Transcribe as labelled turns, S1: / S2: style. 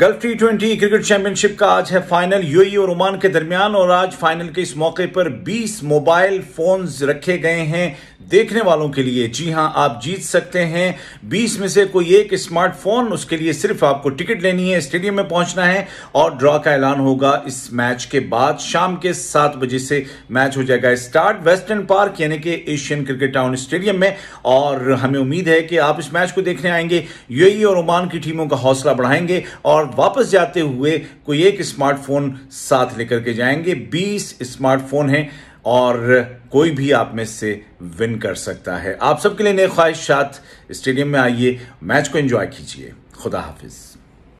S1: gulf T twenty cricket championship का आज है फाइनल यूएई e और ओमान के दरमियान और आज फाइनल के इस मौके पर 20 मोबाइल फोन्स रखे गए हैं देखने वालों के लिए जी हां आप जीत सकते हैं 20 में से कोई एक स्मार्टफोन उसके लिए सिर्फ आपको टिकट लेनी है स्टेडियम में पहुंचना है और ड्रॉ का ऐलान होगा इस मैच के बाद शाम के सात बजे से मैच हो जाएगा स्टार्ट वेस्टर्न पार्क यानी कि एशियन क्रिकेट टाउन स्टेडियम में और हमें उम्मीद है कि आप इस मैच को देखने आएंगे यूएई और ओमान की टीमों का हौसला बढ़ाएंगे और वापस जाते हुए कोई एक स्मार्टफोन साथ लेकर के जाएंगे बीस स्मार्टफोन है और कोई भी आप में से विन कर सकता है आप सबके लिए नए ख्वाहिशात स्टेडियम में आइए मैच को एंजॉय कीजिए खुदा हाफिज़